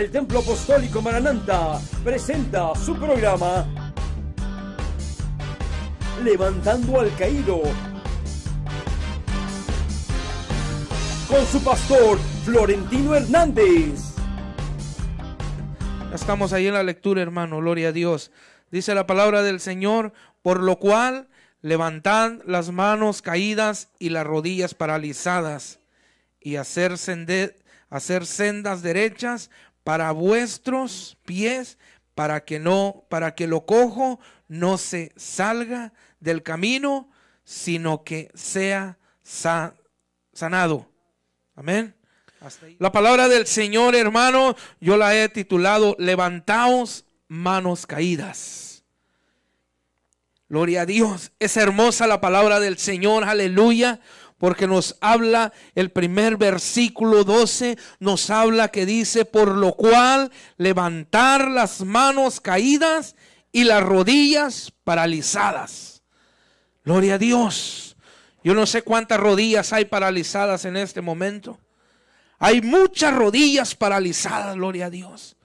el Templo Apostólico Marananta presenta su programa Levantando al Caído con su pastor Florentino Hernández. Estamos ahí en la lectura, hermano, gloria a Dios. Dice la palabra del Señor, por lo cual levantad las manos caídas y las rodillas paralizadas y hacer, hacer sendas derechas para vuestros pies, para que no, para que lo cojo no se salga del camino, sino que sea sanado. Amén. La palabra del Señor, hermano, yo la he titulado Levantaos manos caídas. Gloria a Dios. Es hermosa la palabra del Señor. Aleluya porque nos habla el primer versículo 12, nos habla que dice, por lo cual levantar las manos caídas y las rodillas paralizadas. Gloria a Dios. Yo no sé cuántas rodillas hay paralizadas en este momento. Hay muchas rodillas paralizadas, gloria a Dios.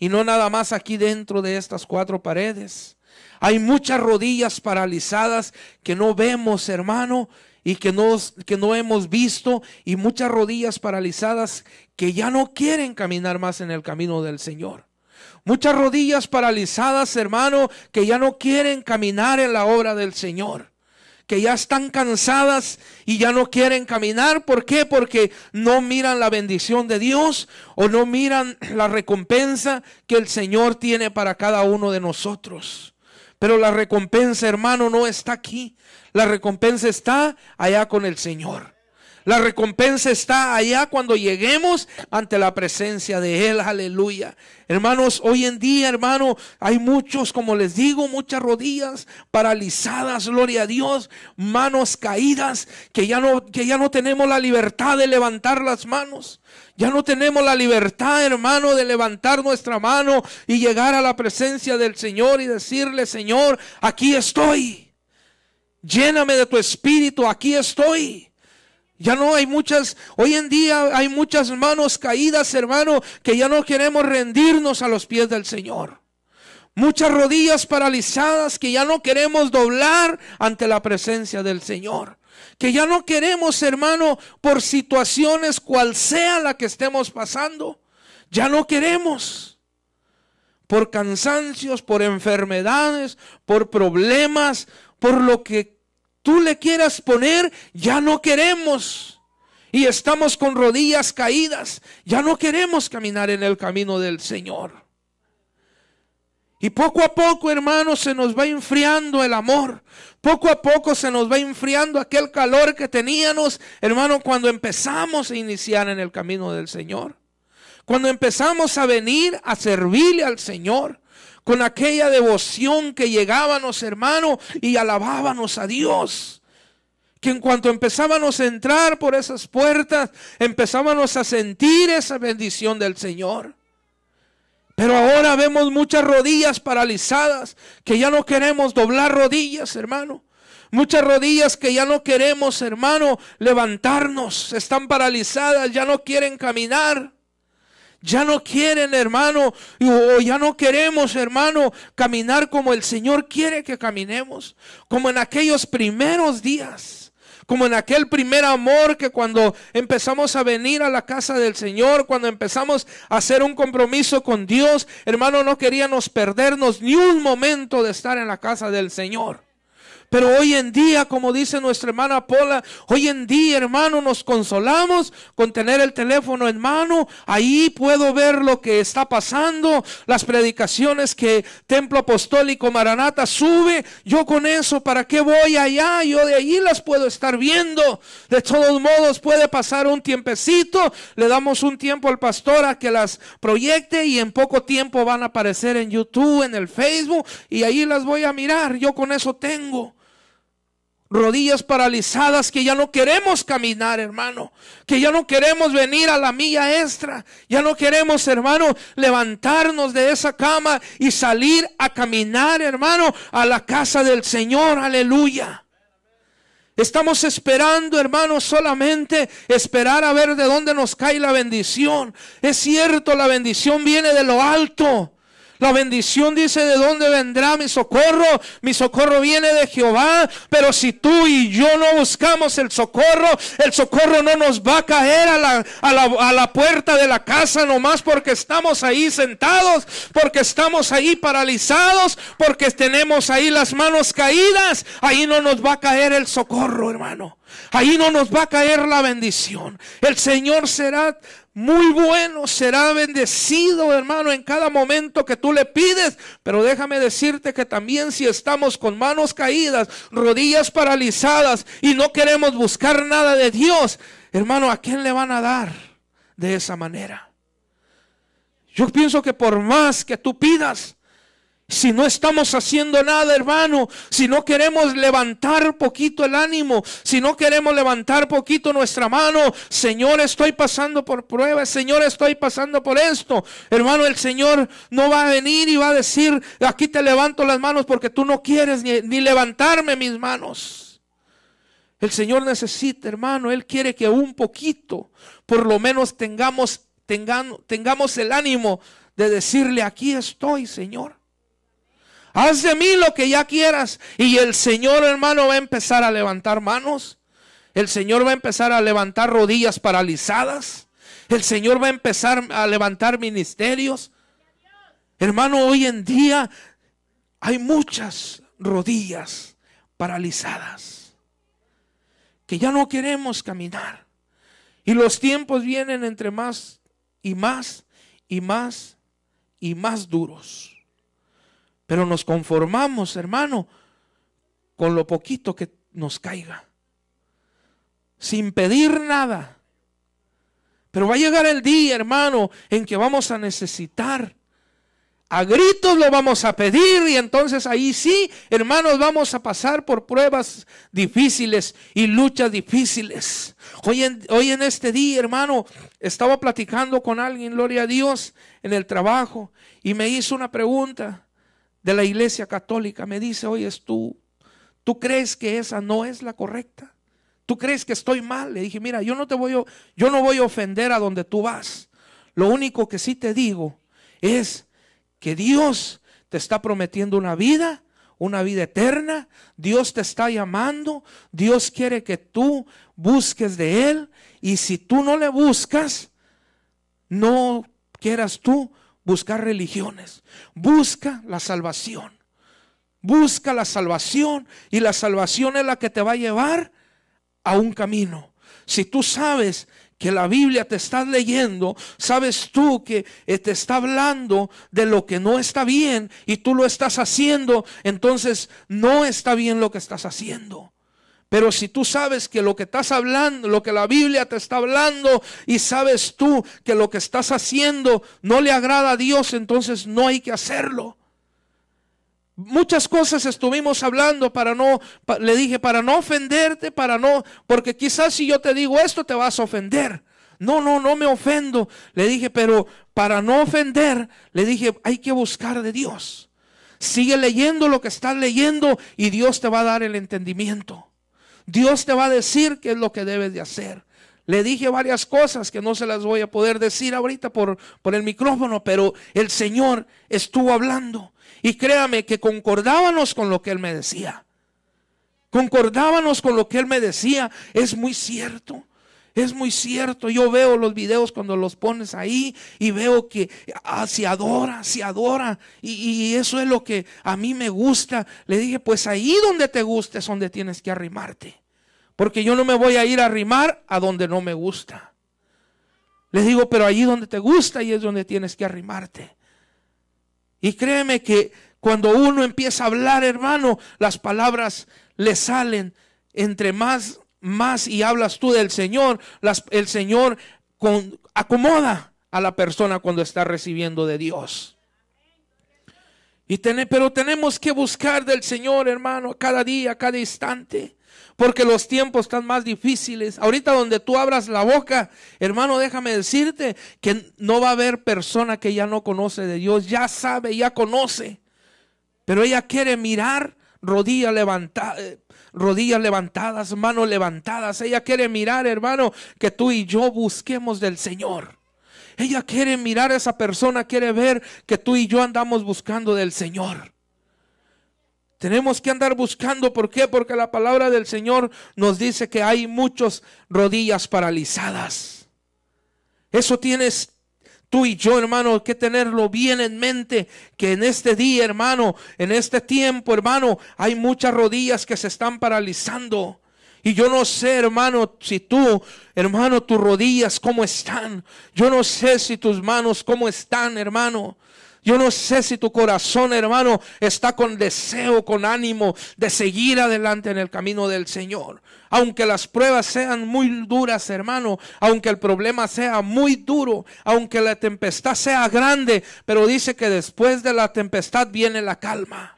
Y no nada más aquí dentro de estas cuatro paredes. Hay muchas rodillas paralizadas que no vemos, hermano, y que no, que no hemos visto y muchas rodillas paralizadas que ya no quieren caminar más en el camino del Señor. Muchas rodillas paralizadas, hermano, que ya no quieren caminar en la obra del Señor que ya están cansadas y ya no quieren caminar. ¿Por qué? Porque no miran la bendición de Dios o no miran la recompensa que el Señor tiene para cada uno de nosotros. Pero la recompensa, hermano, no está aquí. La recompensa está allá con el Señor. La recompensa está allá cuando lleguemos ante la presencia de Él. Aleluya. Hermanos, hoy en día, hermano, hay muchos, como les digo, muchas rodillas paralizadas, gloria a Dios, manos caídas, que ya no, que ya no tenemos la libertad de levantar las manos. Ya no tenemos la libertad, hermano, de levantar nuestra mano y llegar a la presencia del Señor y decirle, Señor, aquí estoy. Lléname de tu espíritu, aquí estoy. Ya no hay muchas, hoy en día hay muchas manos caídas, hermano, que ya no queremos rendirnos a los pies del Señor. Muchas rodillas paralizadas que ya no queremos doblar ante la presencia del Señor. Que ya no queremos, hermano, por situaciones cual sea la que estemos pasando. Ya no queremos. Por cansancios, por enfermedades, por problemas, por lo que tú le quieras poner, ya no queremos. Y estamos con rodillas caídas, ya no queremos caminar en el camino del Señor. Y poco a poco, hermanos, se nos va enfriando el amor. Poco a poco se nos va enfriando aquel calor que teníamos, hermano, cuando empezamos a iniciar en el camino del Señor. Cuando empezamos a venir a servirle al Señor con aquella devoción que llegábamos, hermano, y alabábamos a Dios. Que en cuanto empezábamos a entrar por esas puertas, empezábamos a sentir esa bendición del Señor. Pero ahora vemos muchas rodillas paralizadas, que ya no queremos doblar rodillas, hermano. Muchas rodillas que ya no queremos, hermano, levantarnos, están paralizadas, ya no quieren caminar ya no quieren, hermano, o ya no queremos, hermano, caminar como el Señor quiere que caminemos, como en aquellos primeros días como en aquel primer amor que cuando empezamos a venir a la casa del Señor, cuando empezamos a hacer un compromiso con Dios, hermano, no queríamos perdernos ni un momento de estar en la casa del Señor. Pero hoy en día, como dice nuestra hermana Paula, hoy en día, hermano, nos consolamos con tener el teléfono en mano. Ahí puedo ver lo que está pasando, las predicaciones que Templo Apostólico Maranata sube. Yo con eso, ¿para qué voy allá? Yo de allí las puedo estar viendo. De todos modos, puede pasar un tiempecito. Le damos un tiempo al pastor a que las proyecte y en poco tiempo van a aparecer en YouTube, en el Facebook y ahí las voy a mirar. Yo con eso tengo rodillas paralizadas que ya no queremos caminar, hermano, que ya no queremos venir a la milla extra, ya no queremos, hermano, levantarnos de esa cama y salir a caminar, hermano, a la casa del Señor, aleluya. Estamos esperando, hermano, solamente esperar a ver de dónde nos cae la bendición. Es cierto, la bendición viene de lo alto, la bendición dice, ¿de dónde vendrá mi socorro? Mi socorro viene de Jehová. Pero si tú y yo no buscamos el socorro, el socorro no nos va a caer a la, a la, a la puerta de la casa nomás porque estamos ahí sentados, porque estamos ahí paralizados, porque tenemos ahí las manos caídas. Ahí no nos va a caer el socorro, hermano. Ahí no nos va a caer la bendición. El Señor será muy bueno, será bendecido, hermano, en cada momento que tú le pides. Pero déjame decirte que también si estamos con manos caídas, rodillas paralizadas y no queremos buscar nada de Dios, hermano, ¿a quién le van a dar de esa manera? Yo pienso que por más que tú pidas, si no estamos haciendo nada, hermano, si no queremos levantar poquito el ánimo, si no queremos levantar poquito nuestra mano, Señor, estoy pasando por pruebas, Señor, estoy pasando por esto. Hermano, el Señor no va a venir y va a decir, aquí te levanto las manos porque tú no quieres ni, levantarme mis manos. El Señor necesita, hermano, Él quiere que un poquito, por lo menos tengamos, tengamos el ánimo de decirle, aquí estoy, Señor haz de mí lo que ya quieras. Y el Señor, hermano, va a empezar a levantar manos. El Señor va a empezar a levantar rodillas paralizadas. El Señor va a empezar a levantar ministerios. Hermano, hoy en día hay muchas rodillas paralizadas que ya no queremos caminar. Y los tiempos vienen entre más y más y más y más duros. Pero nos conformamos, hermano, con lo poquito que nos caiga. Sin pedir nada. Pero va a llegar el día, hermano, en que vamos a necesitar. A gritos lo vamos a pedir y entonces ahí sí, hermanos, vamos a pasar por pruebas difíciles y luchas difíciles. Hoy en, hoy en este día, hermano, estaba platicando con alguien, gloria a Dios, en el trabajo y me hizo una pregunta de la Iglesia Católica me dice, oye, tú, tú crees que esa no es la correcta. ¿Tú crees que estoy mal? Le dije, mira, yo no te voy, yo no voy a ofender a donde tú vas. Lo único que sí te digo es que Dios te está prometiendo una vida, una vida eterna. Dios te está llamando. Dios quiere que tú busques de Él. Y si tú no le buscas, no quieras tú buscar religiones, busca la salvación. Busca la salvación y la salvación es la que te va a llevar a un camino. Si tú sabes que la Biblia te está leyendo, sabes tú que eh, te está hablando de lo que no está bien y tú lo estás haciendo, entonces no está bien lo que estás haciendo. Pero si tú sabes que lo que estás hablando, lo que la Biblia te está hablando y sabes tú que lo que estás haciendo no le agrada a Dios, entonces no hay que hacerlo. Muchas cosas estuvimos hablando para no, le dije, para no ofenderte, para no, porque quizás si yo te digo esto te vas a ofender. No, no, no me ofendo. Le dije, pero para no ofender, le dije, hay que buscar de Dios. Sigue leyendo lo que estás leyendo y Dios te va a dar el entendimiento. Dios te va a decir qué es lo que debes de hacer. Le dije varias cosas que no se las voy a poder decir ahorita por, por el micrófono, pero el Señor estuvo hablando. Y créame que concordábamos con lo que Él me decía. Concordábamos con lo que Él me decía. Es muy cierto. Es muy cierto, yo veo los videos cuando los pones ahí y veo que ah, se adora, se adora. Y, eso es lo que a mí me gusta. Le dije, pues ahí donde te guste es donde tienes que arrimarte. Porque yo no me voy a ir a arrimar a donde no me gusta. Le digo, pero ahí donde te gusta y es donde tienes que arrimarte. Y créeme que cuando uno empieza a hablar, hermano, las palabras le salen entre más más y hablas tú del Señor, el Señor acomoda a la persona cuando está recibiendo de Dios. Y pero tenemos que buscar del Señor, hermano, cada día, cada instante. Porque los tiempos están más difíciles. Ahorita donde tú abras la boca, hermano, déjame decirte que no va a haber persona que ya no conoce de Dios, ya sabe, ya conoce. Pero ella quiere mirar rodilla levantada, rodillas levantadas, manos levantadas. Ella quiere mirar, hermano, que tú y yo busquemos del Señor. Ella quiere mirar a esa persona, quiere ver que tú y yo andamos buscando del Señor. Tenemos que andar buscando, ¿por qué? Porque la palabra del Señor nos dice que hay muchas rodillas paralizadas. Eso tienes Tú y yo, hermano, hay que tenerlo bien en mente, que en este día, hermano, en este tiempo, hermano, hay muchas rodillas que se están paralizando. Y yo no sé, hermano, si tú, hermano, tus rodillas, cómo están. Yo no sé si tus manos, cómo están, hermano. Yo no sé si tu corazón, hermano, está con deseo, con ánimo de seguir adelante en el camino del Señor. Aunque las pruebas sean muy duras, hermano, aunque el problema sea muy duro, aunque la tempestad sea grande, pero dice que después de la tempestad viene la calma.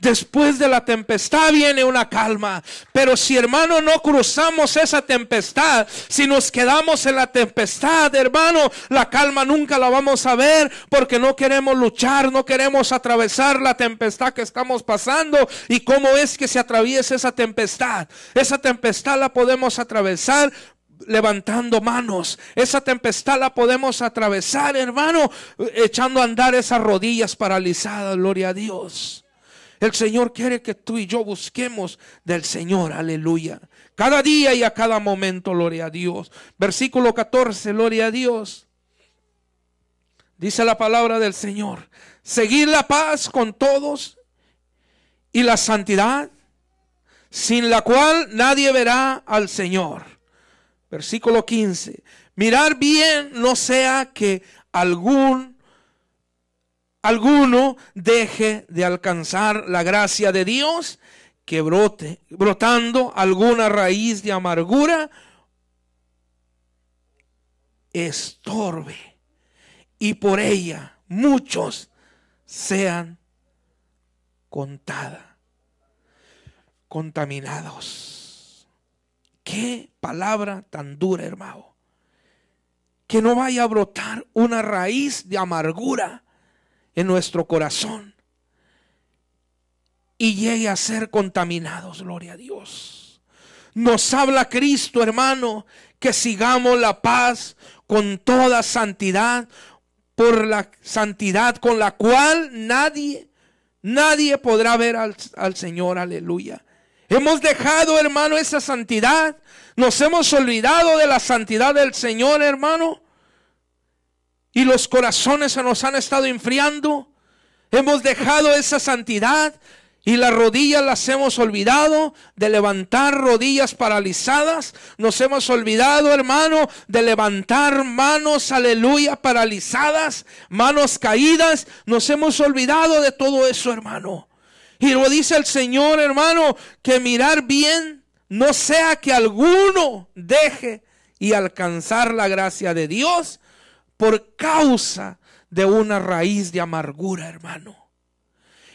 Después de la tempestad viene una calma. Pero si hermano no cruzamos esa tempestad, si nos quedamos en la tempestad, hermano, la calma nunca la vamos a ver porque no queremos luchar, no queremos atravesar la tempestad que estamos pasando. ¿Y cómo es que se atraviesa esa tempestad? Esa tempestad la podemos atravesar levantando manos. Esa tempestad la podemos atravesar, hermano, echando a andar esas rodillas paralizadas, gloria a Dios. El Señor quiere que tú y yo busquemos del Señor. Aleluya. Cada día y a cada momento, gloria a Dios. Versículo 14, gloria a Dios. Dice la palabra del Señor. Seguir la paz con todos y la santidad, sin la cual nadie verá al Señor. Versículo 15. Mirar bien no sea que algún alguno deje de alcanzar la gracia de Dios, que brote, brotando alguna raíz de amargura, estorbe y por ella muchos sean contada, contaminados. Qué palabra tan dura, hermano. Que no vaya a brotar una raíz de amargura en nuestro corazón y llegue a ser contaminados, gloria a Dios. Nos habla Cristo, hermano, que sigamos la paz con toda santidad, por la santidad con la cual nadie, nadie podrá ver al, al Señor, aleluya. Hemos dejado, hermano, esa santidad. Nos hemos olvidado de la santidad del Señor, hermano y los corazones se nos han estado enfriando. Hemos dejado esa santidad y las rodillas las hemos olvidado de levantar rodillas paralizadas. Nos hemos olvidado, hermano, de levantar manos, aleluya, paralizadas, manos caídas. Nos hemos olvidado de todo eso, hermano. Y lo dice el Señor, hermano, que mirar bien no sea que alguno deje y alcanzar la gracia de Dios por causa de una raíz de amargura, hermano.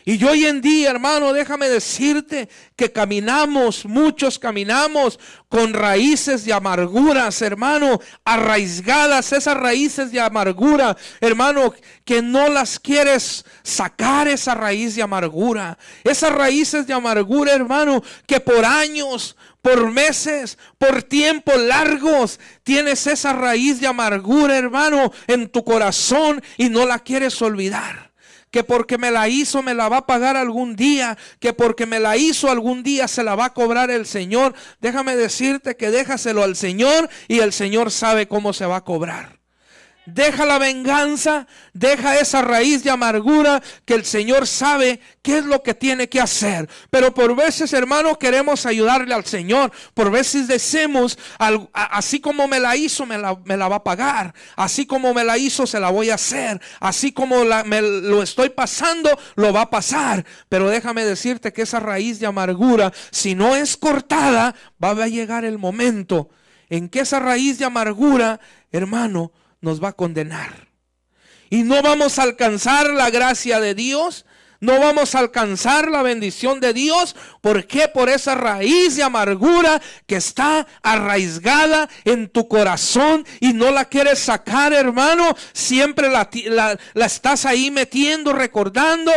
Y yo hoy en día, hermano, déjame decirte que caminamos, muchos caminamos con raíces de amarguras, hermano, arraigadas, esas raíces de amargura, hermano, que no las quieres sacar, esa raíz de amargura, esas raíces de amargura, hermano, que por años por meses, por tiempos largos. Tienes esa raíz de amargura, hermano, en tu corazón y no la quieres olvidar. Que porque me la hizo me la va a pagar algún día. Que porque me la hizo algún día se la va a cobrar el Señor. Déjame decirte que déjaselo al Señor y el Señor sabe cómo se va a cobrar. Deja la venganza, deja esa raíz de amargura que el Señor sabe qué es lo que tiene que hacer. Pero por veces, hermano, queremos ayudarle al Señor. Por veces decimos, así como me la hizo, me la, va a pagar. Así como me la hizo, se la voy a hacer. Así como lo estoy pasando, lo va a pasar. Pero déjame decirte que esa raíz de amargura, si no es cortada, va a llegar el momento en que esa raíz de amargura, hermano, nos va a condenar. Y no vamos a alcanzar la gracia de Dios, no vamos a alcanzar la bendición de Dios. porque Por esa raíz de amargura que está arraigada en tu corazón y no la quieres sacar, hermano. Siempre la, estás ahí metiendo, recordando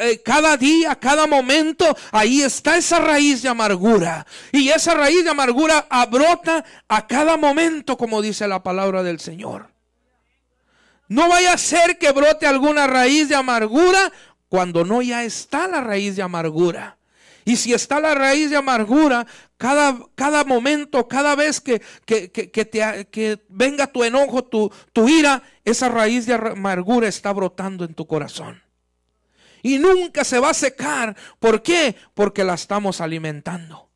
eh, cada día, cada momento. Ahí está esa raíz de amargura. Y esa raíz de amargura abrota a cada momento, como dice la palabra del Señor. No vaya a ser que brote alguna raíz de amargura cuando no ya está la raíz de amargura. Y si está la raíz de amargura, cada, cada momento, cada vez que, que, venga tu enojo, tu, tu ira, esa raíz de amargura está brotando en tu corazón. Y nunca se va a secar. ¿Por qué? Porque la estamos alimentando.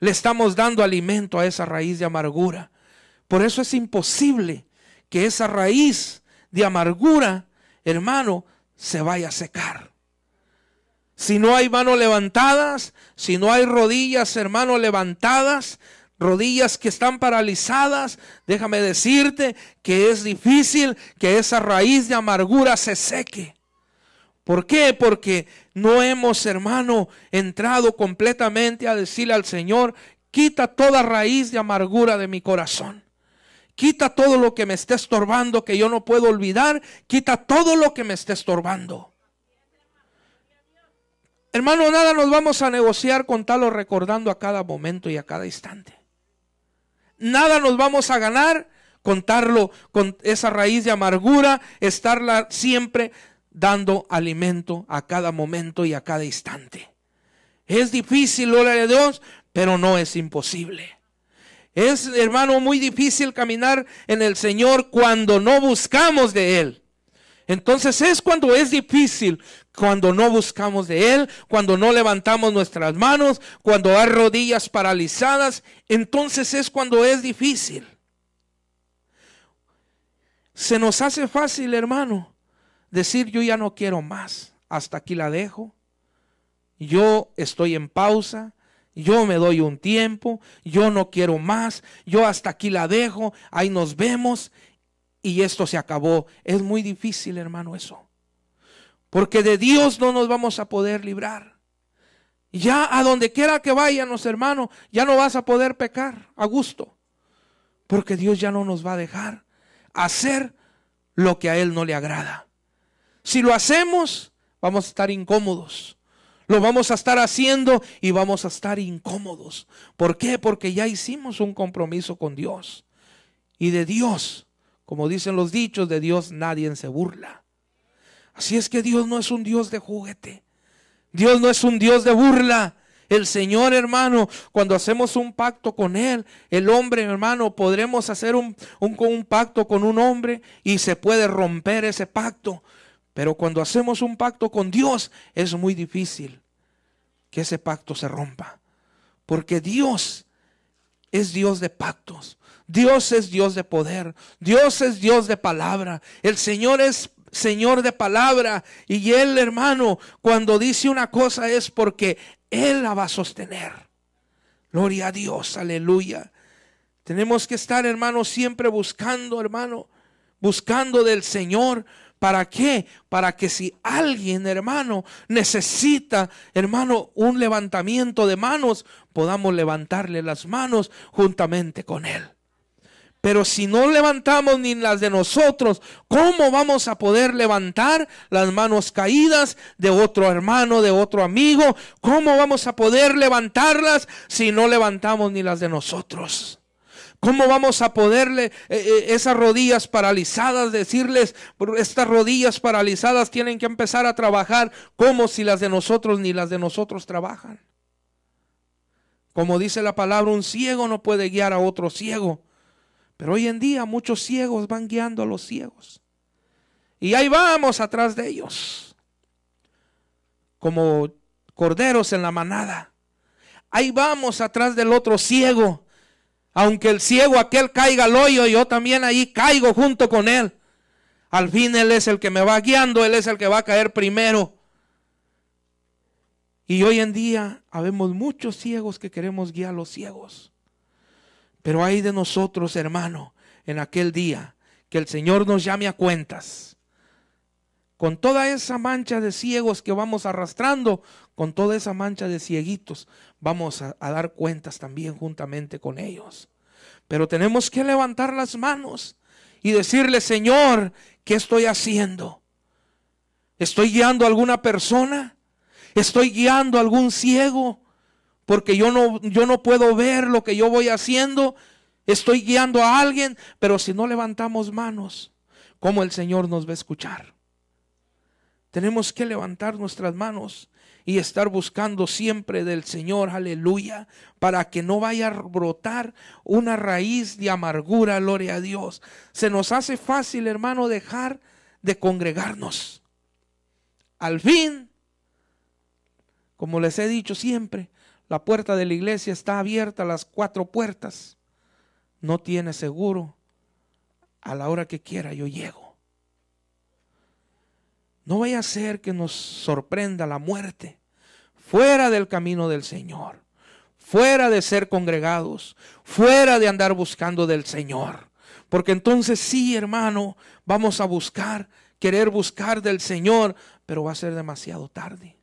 Le estamos dando alimento a esa raíz de amargura. Por eso es imposible que esa raíz de amargura, hermano, se vaya a secar. Si no hay manos levantadas, si no hay rodillas, hermano, levantadas, rodillas que están paralizadas, déjame decirte que es difícil que esa raíz de amargura se seque. ¿Por qué? Porque no hemos, hermano, entrado completamente a decirle al Señor, quita toda raíz de amargura de mi corazón. Quita todo lo que me esté estorbando, que yo no puedo olvidar. Quita todo lo que me esté estorbando. Hermano, nada nos vamos a negociar contarlo recordando a cada momento y a cada instante. Nada nos vamos a ganar contarlo con esa raíz de amargura, estarla siempre dando alimento a cada momento y a cada instante. Es difícil, gloria de Dios, pero no es imposible. Es, hermano, muy difícil caminar en el Señor cuando no buscamos de Él. Entonces es cuando es difícil, cuando no buscamos de Él, cuando no levantamos nuestras manos, cuando hay rodillas paralizadas, entonces es cuando es difícil. Se nos hace fácil, hermano, decir yo ya no quiero más, hasta aquí la dejo, yo estoy en pausa, yo me doy un tiempo, yo no quiero más, yo hasta aquí la dejo, ahí nos vemos y esto se acabó. Es muy difícil, hermano, eso. Porque de Dios no nos vamos a poder librar. Ya a donde quiera que vayanos, hermano, ya no vas a poder pecar a gusto. Porque Dios ya no nos va a dejar hacer lo que a Él no le agrada. Si lo hacemos, vamos a estar incómodos. Lo vamos a estar haciendo y vamos a estar incómodos. ¿Por qué? Porque ya hicimos un compromiso con Dios. Y de Dios, como dicen los dichos, de Dios nadie se burla. Así es que Dios no es un Dios de juguete. Dios no es un Dios de burla. El Señor, hermano, cuando hacemos un pacto con Él, el hombre, hermano, podremos hacer un, un, pacto con un hombre y se puede romper ese pacto. Pero cuando hacemos un pacto con Dios es muy difícil que ese pacto se rompa. Porque Dios es Dios de pactos. Dios es Dios de poder. Dios es Dios de palabra. El Señor es Señor de palabra. Y Él, hermano, cuando dice una cosa es porque Él la va a sostener. Gloria a Dios, aleluya. Tenemos que estar, hermano, siempre buscando, hermano, buscando del Señor, ¿Para qué? Para que si alguien, hermano, necesita, hermano, un levantamiento de manos, podamos levantarle las manos juntamente con él. Pero si no levantamos ni las de nosotros, ¿cómo vamos a poder levantar las manos caídas de otro hermano, de otro amigo? ¿Cómo vamos a poder levantarlas si no levantamos ni las de nosotros? ¿Cómo vamos a poderle eh, eh, esas rodillas paralizadas, decirles, estas rodillas paralizadas tienen que empezar a trabajar como si las de nosotros ni las de nosotros trabajan? Como dice la palabra, un ciego no puede guiar a otro ciego. Pero hoy en día muchos ciegos van guiando a los ciegos. Y ahí vamos atrás de ellos. Como corderos en la manada. Ahí vamos atrás del otro ciego aunque el ciego aquel caiga al hoyo, yo también ahí caigo junto con él. Al fin Él es el que me va guiando, Él es el que va a caer primero. Y hoy en día habemos muchos ciegos que queremos guiar a los ciegos. Pero hay de nosotros, hermano, en aquel día que el Señor nos llame a cuentas. Con toda esa mancha de ciegos que vamos arrastrando, con toda esa mancha de cieguitos, vamos a, dar cuentas también juntamente con ellos. Pero tenemos que levantar las manos y decirle, Señor, ¿qué estoy haciendo? ¿Estoy guiando a alguna persona? ¿Estoy guiando a algún ciego? Porque yo no, yo no puedo ver lo que yo voy haciendo. Estoy guiando a alguien, pero si no levantamos manos, ¿cómo el Señor nos va a escuchar? Tenemos que levantar nuestras manos y estar buscando siempre del Señor, aleluya, para que no vaya a brotar una raíz de amargura, gloria a Dios. Se nos hace fácil, hermano, dejar de congregarnos. Al fin, como les he dicho siempre, la puerta de la iglesia está abierta, las cuatro puertas. No tiene seguro. A la hora que quiera yo llego. No vaya a ser que nos sorprenda la muerte fuera del camino del Señor, fuera de ser congregados, fuera de andar buscando del Señor. Porque entonces sí, hermano, vamos a buscar, querer buscar del Señor, pero va a ser demasiado tarde.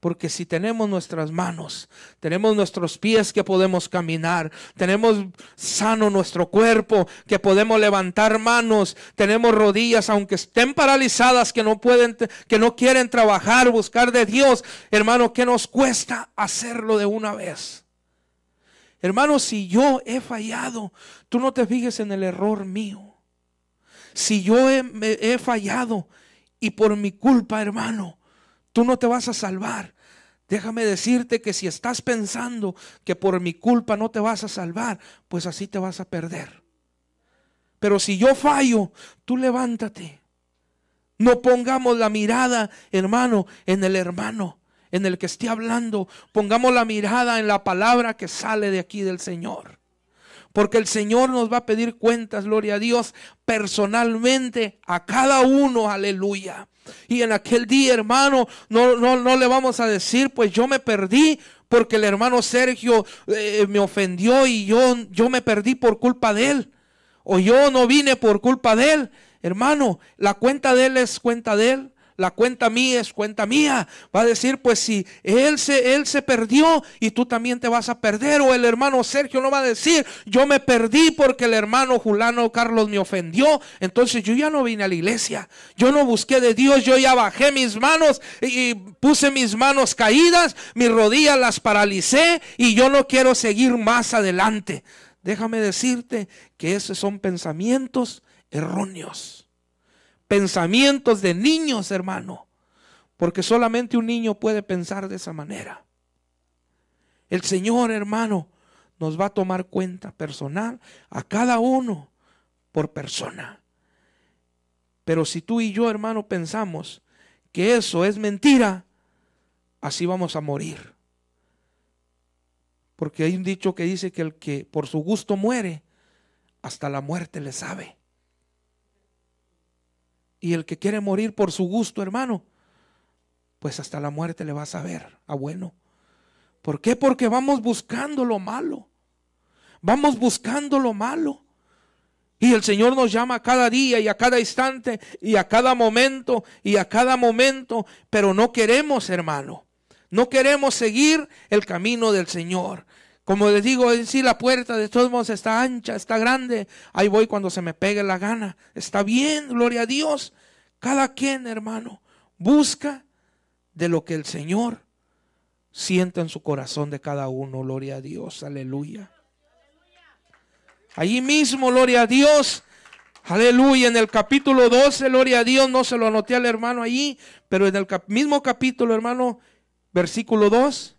Porque si tenemos nuestras manos, tenemos nuestros pies que podemos caminar, tenemos sano nuestro cuerpo que podemos levantar manos, tenemos rodillas aunque estén paralizadas que no pueden que no quieren trabajar, buscar de Dios, hermano, que nos cuesta hacerlo de una vez. Hermano, si yo he fallado, tú no te fijes en el error mío. Si yo he fallado y por mi culpa, hermano, Tú no te vas a salvar. Déjame decirte que si estás pensando que por mi culpa no te vas a salvar, pues así te vas a perder. Pero si yo fallo, tú levántate. No pongamos la mirada, hermano, en el hermano en el que esté hablando. Pongamos la mirada en la palabra que sale de aquí del Señor porque el Señor nos va a pedir cuentas, gloria a Dios, personalmente a cada uno, aleluya. Y en aquel día, hermano, no, no, no le vamos a decir, pues yo me perdí, porque el hermano Sergio eh, me ofendió y yo, yo me perdí por culpa de él. O yo no vine por culpa de él. Hermano, la cuenta de él es cuenta de él la cuenta mía es cuenta mía. Va a decir, pues si él se, él se perdió y tú también te vas a perder. O el hermano Sergio no va a decir, yo me perdí porque el hermano Julano Carlos me ofendió. Entonces yo ya no vine a la iglesia. Yo no busqué de Dios. Yo ya bajé mis manos y, y puse mis manos caídas, mis rodillas las paralicé y yo no quiero seguir más adelante. Déjame decirte que esos son pensamientos erróneos pensamientos de niños, hermano. Porque solamente un niño puede pensar de esa manera. El Señor, hermano, nos va a tomar cuenta personal a cada uno por persona. Pero si tú y yo, hermano, pensamos que eso es mentira, así vamos a morir. Porque hay un dicho que dice que el que por su gusto muere, hasta la muerte le sabe. Y el que quiere morir por su gusto, hermano, pues hasta la muerte le vas a ver a bueno. ¿Por qué? Porque vamos buscando lo malo. Vamos buscando lo malo. Y el Señor nos llama cada día y a cada instante y a cada momento y a cada momento, pero no queremos, hermano. No queremos seguir el camino del Señor. Como les digo, en sí la puerta de todos modos está ancha, está grande. Ahí voy cuando se me pegue la gana. Está bien, gloria a Dios. Cada quien, hermano, busca de lo que el Señor sienta en su corazón de cada uno. Gloria a Dios, aleluya. Allí mismo, gloria a Dios. Aleluya, en el capítulo 12, gloria a Dios, no se lo anoté al hermano allí, pero en el mismo capítulo, hermano, versículo 2,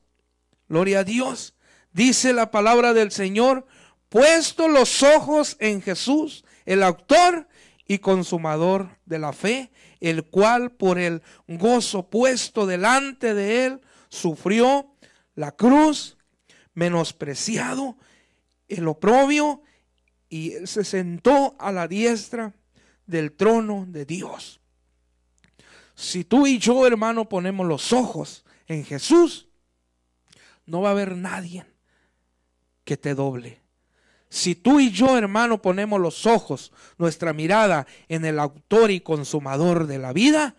gloria a Dios, Dice la palabra del Señor, puesto los ojos en Jesús, el autor y consumador de la fe, el cual por el gozo puesto delante de él sufrió la cruz, menospreciado el oprobio, y él se sentó a la diestra del trono de Dios. Si tú y yo, hermano, ponemos los ojos en Jesús, no va a haber nadie que te doble. Si tú y yo, hermano, ponemos los ojos, nuestra mirada en el autor y consumador de la vida,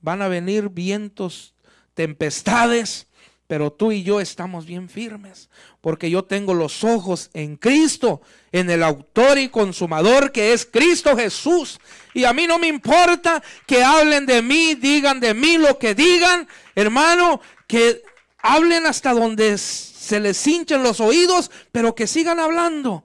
van a venir vientos, tempestades, pero tú y yo estamos bien firmes, porque yo tengo los ojos en Cristo, en el autor y consumador que es Cristo Jesús. Y a mí no me importa que hablen de mí, digan de mí lo que digan, hermano, que hablen hasta donde es se les hinchen los oídos, pero que sigan hablando.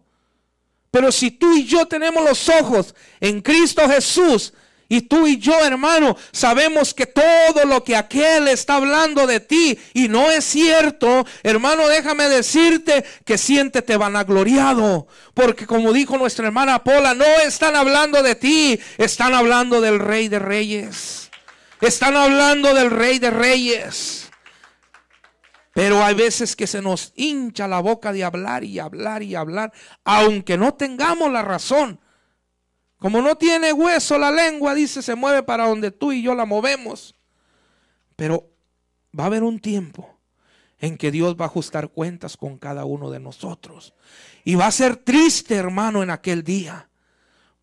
Pero si tú y yo tenemos los ojos en Cristo Jesús, y tú y yo, hermano, sabemos que todo lo que aquel está hablando de ti y no es cierto, hermano, déjame decirte que siéntete vanagloriado. Porque como dijo nuestra hermana Paula, no están hablando de ti, están hablando del Rey de Reyes. Están hablando del Rey de Reyes. Pero hay veces que se nos hincha la boca de hablar y hablar y hablar, aunque no tengamos la razón. Como no tiene hueso la lengua, dice, se mueve para donde tú y yo la movemos. Pero va a haber un tiempo en que Dios va a ajustar cuentas con cada uno de nosotros. Y va a ser triste, hermano, en aquel día.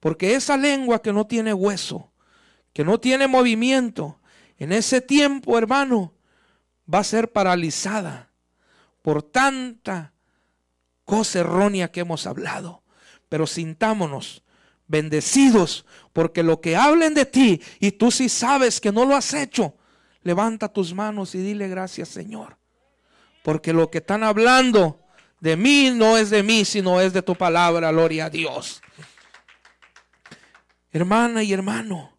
Porque esa lengua que no tiene hueso, que no tiene movimiento, en ese tiempo, hermano, va a ser paralizada por tanta cosa errónea que hemos hablado. Pero sintámonos bendecidos porque lo que hablen de ti y tú sí sabes que no lo has hecho, levanta tus manos y dile gracias Señor. Porque lo que están hablando de mí no es de mí, sino es de tu palabra, gloria a Dios. Hermana y hermano,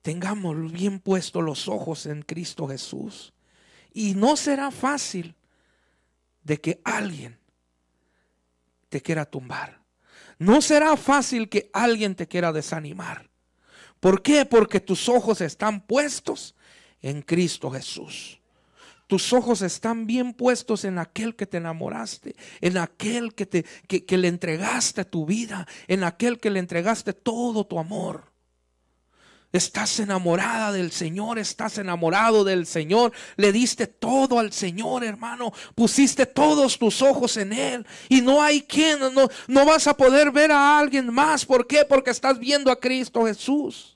tengamos bien puestos los ojos en Cristo Jesús. Y no será fácil de que alguien te quiera tumbar. No será fácil que alguien te quiera desanimar. ¿Por qué? Porque tus ojos están puestos en Cristo Jesús. Tus ojos están bien puestos en aquel que te enamoraste, en aquel que, te, que, que le entregaste tu vida, en aquel que le entregaste todo tu amor. Estás enamorada del Señor, estás enamorado del Señor. Le diste todo al Señor, hermano. Pusiste todos tus ojos en Él. Y no hay quien, no, no vas a poder ver a alguien más. ¿Por qué? Porque estás viendo a Cristo Jesús.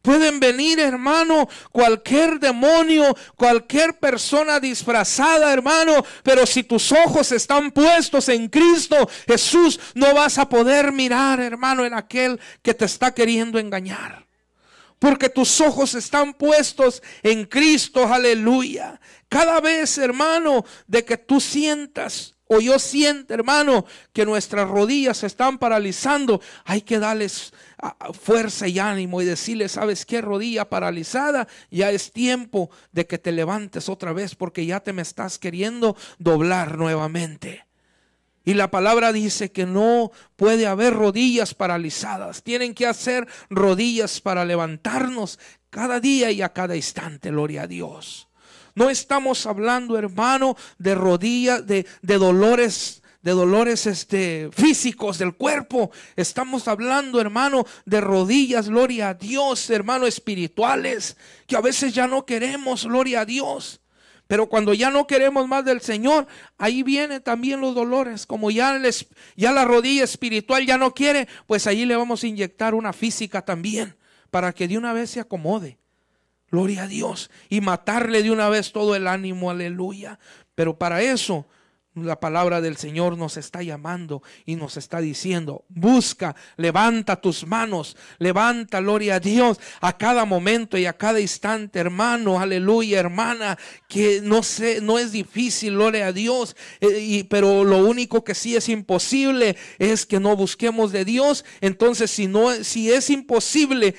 Pueden venir, hermano, cualquier demonio, cualquier persona disfrazada, hermano, pero si tus ojos están puestos en Cristo Jesús, no vas a poder mirar, hermano, en aquel que te está queriendo engañar porque tus ojos están puestos en Cristo, aleluya. Cada vez, hermano, de que tú sientas o yo siento, hermano, que nuestras rodillas se están paralizando, hay que darles ah, ah, fuerza y ánimo y decirle, ¿sabes qué rodilla paralizada? Ya es tiempo de que te levantes otra vez porque ya te me estás queriendo doblar nuevamente. Y la palabra dice que no puede haber rodillas paralizadas. Tienen que hacer rodillas para levantarnos cada día y a cada instante. Gloria a Dios. No estamos hablando, hermano, de rodillas, de, dolores de dolores este, físicos del cuerpo. Estamos hablando, hermano, de rodillas, gloria a Dios, hermano, espirituales, que a veces ya no queremos, gloria a Dios. Pero cuando ya no queremos más del Señor, ahí vienen también los dolores. Como ya, ya la rodilla espiritual ya no quiere, pues ahí le vamos a inyectar una física también para que de una vez se acomode. Gloria a Dios. Y matarle de una vez todo el ánimo. Aleluya. Pero para eso la palabra del Señor nos está llamando y nos está diciendo, busca, levanta tus manos, levanta, gloria a Dios, a cada momento y a cada instante, hermano, aleluya, hermana, que no sé, no es difícil, gloria a Dios, eh, y, pero lo único que sí es imposible es que no busquemos de Dios. Entonces, si no, si es imposible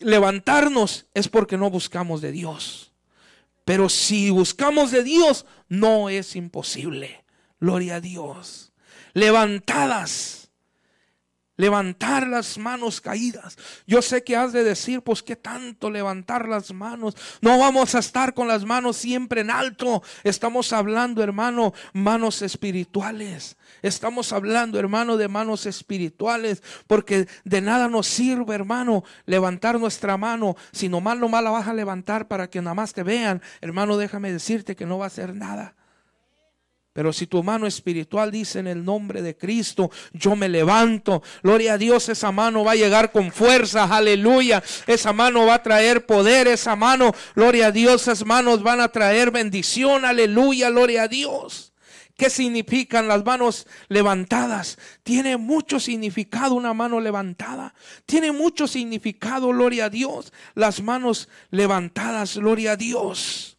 levantarnos, es porque no buscamos de Dios. Pero si buscamos de Dios, no es imposible. Gloria a Dios. Levantadas levantar las manos caídas. Yo sé que has de decir, pues qué tanto levantar las manos. No vamos a estar con las manos siempre en alto. Estamos hablando, hermano, manos espirituales. Estamos hablando, hermano, de manos espirituales, porque de nada nos sirve, hermano, levantar nuestra mano, si no mal la vas a levantar para que nada más te vean. Hermano, déjame decirte que no va a hacer nada. Pero si tu mano espiritual dice en el nombre de Cristo, yo me levanto. Gloria a Dios, esa mano va a llegar con fuerza. Aleluya. Esa mano va a traer poder. Esa mano, gloria a Dios, esas manos van a traer bendición. Aleluya, gloria a Dios. ¿Qué significan las manos levantadas? Tiene mucho significado una mano levantada. Tiene mucho significado, gloria a Dios. Las manos levantadas, gloria a Dios.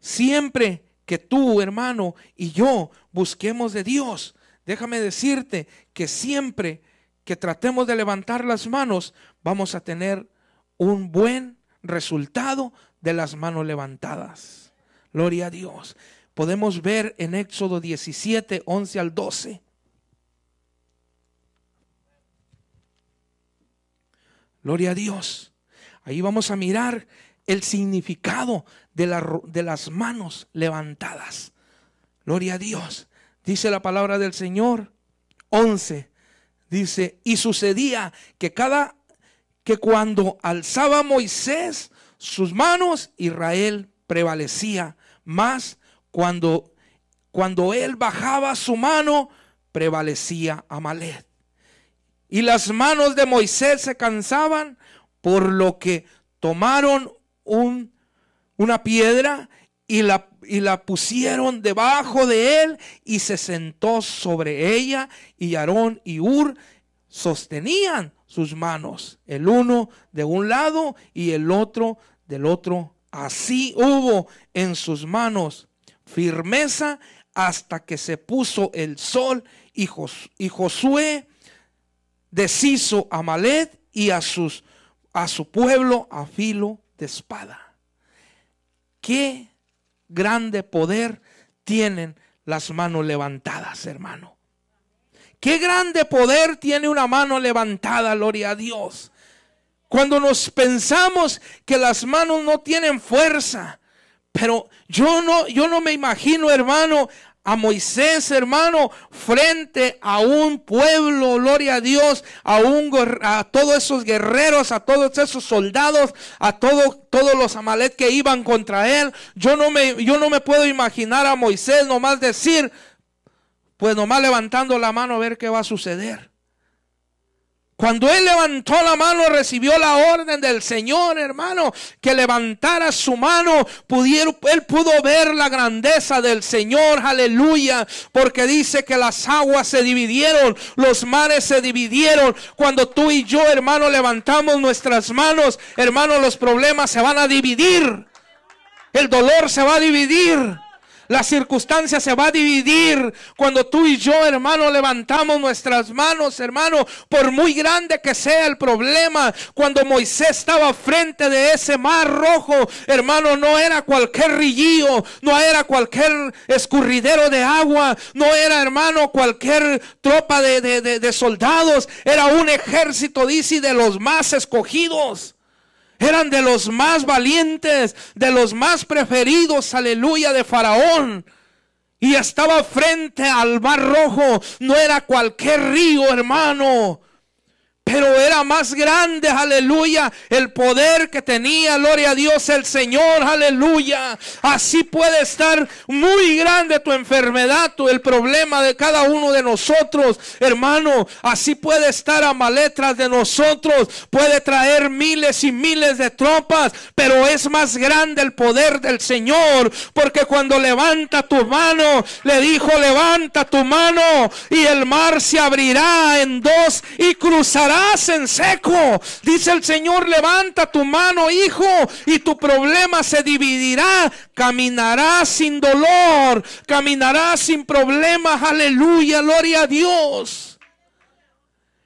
Siempre que tú, hermano, y yo busquemos de Dios. Déjame decirte que siempre que tratemos de levantar las manos, vamos a tener un buen resultado de las manos levantadas. Gloria a Dios. Podemos ver en Éxodo 17, 11 al 12. Gloria a Dios. Ahí vamos a mirar el significado de, la, de las manos levantadas. Gloria a Dios. Dice la palabra del Señor 11. Dice, y sucedía que cada que cuando alzaba Moisés sus manos, Israel prevalecía, más cuando cuando él bajaba su mano, prevalecía Amalek. Y las manos de Moisés se cansaban, por lo que tomaron un, una piedra y la, y la pusieron debajo de él y se sentó sobre ella y Aarón y Ur sostenían sus manos, el uno de un lado y el otro del otro. Así hubo en sus manos firmeza hasta que se puso el sol y, Josué deshizo a Malet y a, sus, a su pueblo a filo de espada. Qué grande poder tienen las manos levantadas, hermano. Qué grande poder tiene una mano levantada, gloria a Dios. Cuando nos pensamos que las manos no tienen fuerza, pero yo no, yo no me imagino, hermano, a Moisés, hermano, frente a un pueblo, gloria a Dios, a, un, a todos esos guerreros, a todos esos soldados, a todos todos los amalet que iban contra él. Yo no, me, yo no me puedo imaginar a Moisés nomás decir, pues nomás levantando la mano a ver qué va a suceder. Cuando él levantó la mano, recibió la orden del Señor, hermano, que levantara su mano. Pudieron, él pudo ver la grandeza del Señor, aleluya, porque dice que las aguas se dividieron, los mares se dividieron. Cuando tú y yo, hermano, levantamos nuestras manos, hermano, los problemas se van a dividir. El dolor se va a dividir. La circunstancia se va a dividir cuando tú y yo, hermano, levantamos nuestras manos, hermano, por muy grande que sea el problema. Cuando Moisés estaba frente de ese mar rojo, hermano, no era cualquier rillío, no era cualquier escurridero de agua, no era, hermano, cualquier tropa de, de soldados, era un ejército, dice, de los más escogidos. Eran de los más valientes, de los más preferidos, aleluya, de Faraón. Y estaba frente al mar rojo. No era cualquier río, hermano. Pero era más grande, aleluya, el poder que tenía, gloria a Dios, el Señor, aleluya. Así puede estar muy grande tu enfermedad, el problema de cada uno de nosotros, hermano. Así puede estar a maletras de nosotros, puede traer miles y miles de tropas, pero es más grande el poder del Señor, porque cuando levanta tu mano, le dijo, levanta tu mano y el mar se abrirá en dos y cruzará en seco. Dice el Señor, levanta tu mano, hijo, y tu problema se dividirá. Caminarás sin dolor, caminarás sin problemas. Aleluya, gloria a Dios.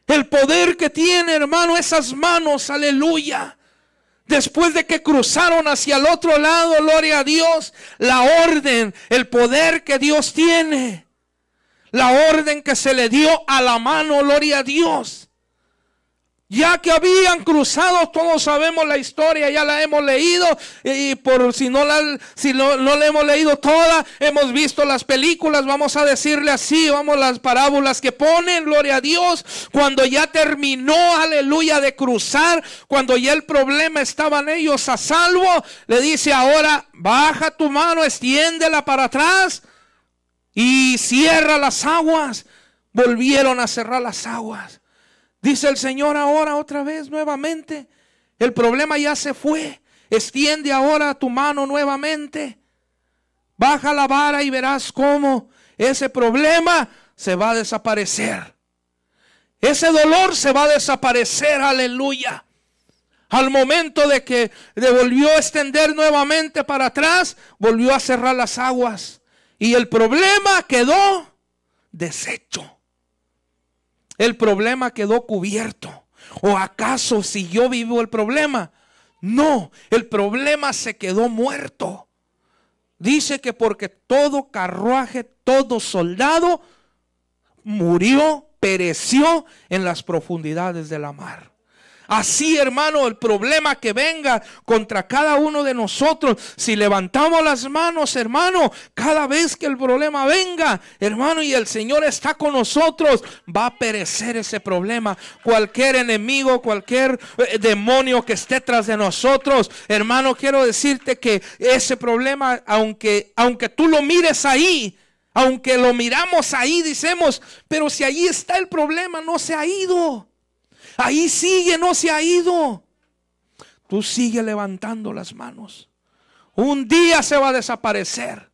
El poder que tiene, hermano, esas manos, aleluya. Después de que cruzaron hacia el otro lado, gloria a Dios, la orden, el poder que Dios tiene, la orden que se le dio a la mano, gloria a Dios. Ya que habían cruzado, todos sabemos la historia, ya la hemos leído, y por si no la, si no, hemos leído toda, hemos visto las películas, vamos a decirle así, vamos las parábolas que ponen, gloria a Dios, cuando ya terminó, aleluya, de cruzar, cuando ya el problema estaban ellos a salvo, le dice ahora, baja tu mano, extiéndela para atrás y cierra las aguas. Volvieron a cerrar las aguas. Dice el Señor ahora otra vez nuevamente, el problema ya se fue, extiende ahora tu mano nuevamente, baja la vara y verás cómo ese problema se va a desaparecer. Ese dolor se va a desaparecer, aleluya. Al momento de que devolvió volvió a extender nuevamente para atrás, volvió a cerrar las aguas. Y el problema quedó deshecho el problema quedó cubierto. ¿O acaso si yo vivo el problema? No, el problema se quedó muerto. Dice que porque todo carruaje, todo soldado murió, pereció en las profundidades de la mar. Así, hermano, el problema que venga contra cada uno de nosotros, si levantamos las manos, hermano, cada vez que el problema venga, hermano, y el Señor está con nosotros, va a perecer ese problema. Cualquier enemigo, cualquier eh, demonio que esté tras de nosotros, hermano, quiero decirte que ese problema, aunque, aunque tú lo mires ahí, aunque lo miramos ahí, decimos, pero si ahí está el problema, no se ha ido. Ahí sigue, no se ha ido. Tú sigue levantando las manos. Un día se va a desaparecer.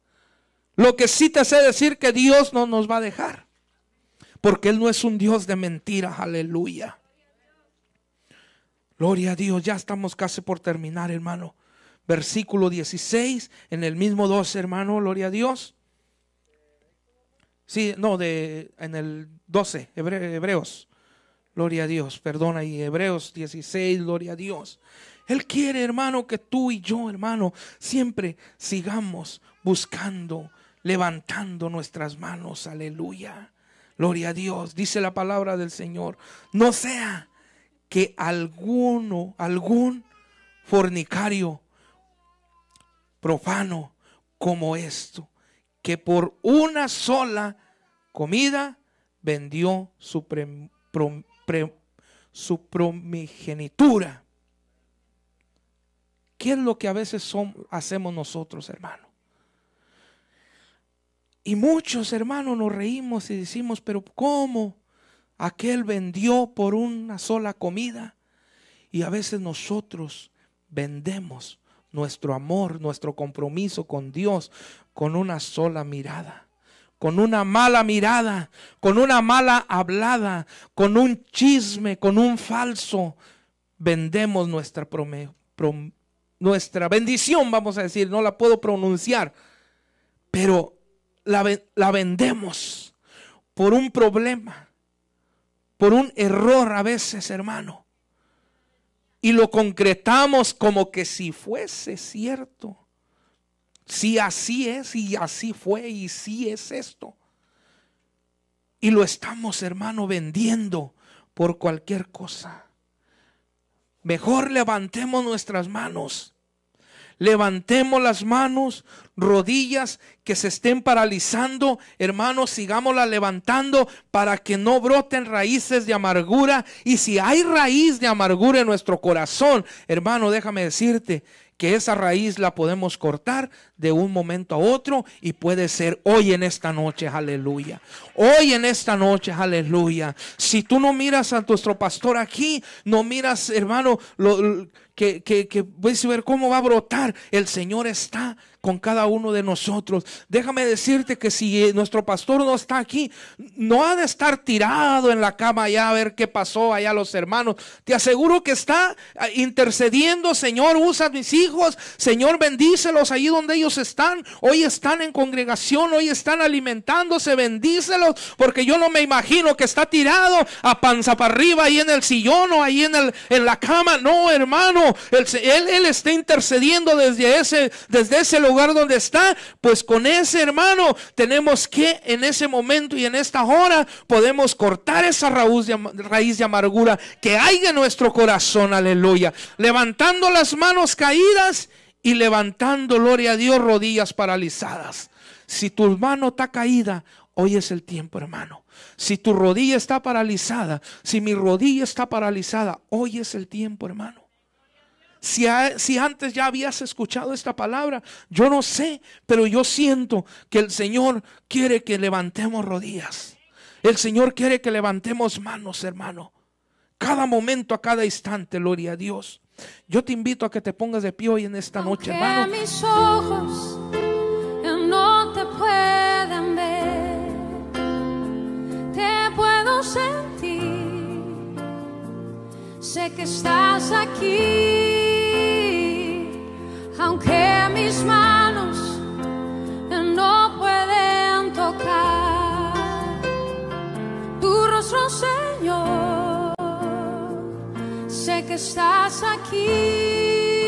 Lo que sí te sé decir que Dios no nos va a dejar. Porque Él no es un Dios de mentiras. Aleluya. Gloria a Dios. Ya estamos casi por terminar, hermano. Versículo 16, en el mismo 12, hermano. Gloria a Dios. Sí, no, de, en el 12, Hebreos. Gloria a Dios, perdona, y Hebreos 16, gloria a Dios. Él quiere, hermano, que tú y yo, hermano, siempre sigamos buscando, levantando nuestras manos, aleluya. Gloria a Dios, dice la palabra del Señor. No sea que alguno, algún fornicario profano como esto, que por una sola comida vendió su su promigenitura. ¿Qué es lo que a veces hacemos nosotros, hermano? Y muchos hermanos nos reímos y decimos, pero ¿cómo aquel vendió por una sola comida? Y a veces nosotros vendemos nuestro amor, nuestro compromiso con Dios con una sola mirada con una mala mirada, con una mala hablada, con un chisme, con un falso, vendemos nuestra, prome, nuestra bendición, vamos a decir, no la puedo pronunciar, pero la vendemos por un problema, por un error a veces, hermano. Y lo concretamos como que si fuese cierto. Si así es y así fue y si es esto. Y lo estamos, hermano, vendiendo por cualquier cosa. Mejor levantemos nuestras manos. Levantemos las manos, rodillas que se estén paralizando, hermano sigámoslas levantando para que no broten raíces de amargura. Y si hay raíz de amargura en nuestro corazón, hermano, déjame decirte que esa raíz la podemos cortar de un momento a otro y puede ser hoy en esta noche, aleluya. Hoy en esta noche, aleluya. Si tú no miras a nuestro pastor aquí, no miras, hermano, lo, que, que, que ver cómo va a brotar. El Señor está con cada uno de nosotros. Déjame decirte que si eh, nuestro pastor no está aquí, no ha de estar tirado en la cama ya a ver qué pasó allá los hermanos. Te aseguro que está ah, intercediendo, Señor, usa a mis hijos, Señor, bendícelos allí donde ellos están, hoy están en congregación, hoy están alimentándose, bendícelos, porque yo no me imagino que está tirado a panza para arriba ahí en el sillón o ahí en, el, en la cama. No, hermano, él, él, está intercediendo desde ese, desde ese lugar donde está. Pues con ese hermano tenemos que en ese momento y en esta hora podemos cortar esa de, raíz de amargura que hay en nuestro corazón. Aleluya. Levantando las manos caídas y levantando, gloria a Dios, rodillas paralizadas. Si tu mano está caída, hoy es el tiempo, hermano. Si tu rodilla está paralizada, si mi rodilla está paralizada, hoy es el tiempo, hermano. Si, antes ya habías escuchado esta palabra, yo no sé, pero yo siento que el Señor quiere que levantemos rodillas. El Señor quiere que levantemos manos, hermano. Cada momento, a cada instante, gloria a Dios. Yo te invito a que te pongas de pie hoy en esta noche, hermano. mis ojos no te pueden ver, te puedo sentir. Sé que estás aquí. Aunque mis manos no pueden tocar tu rostro. É que estás aqui.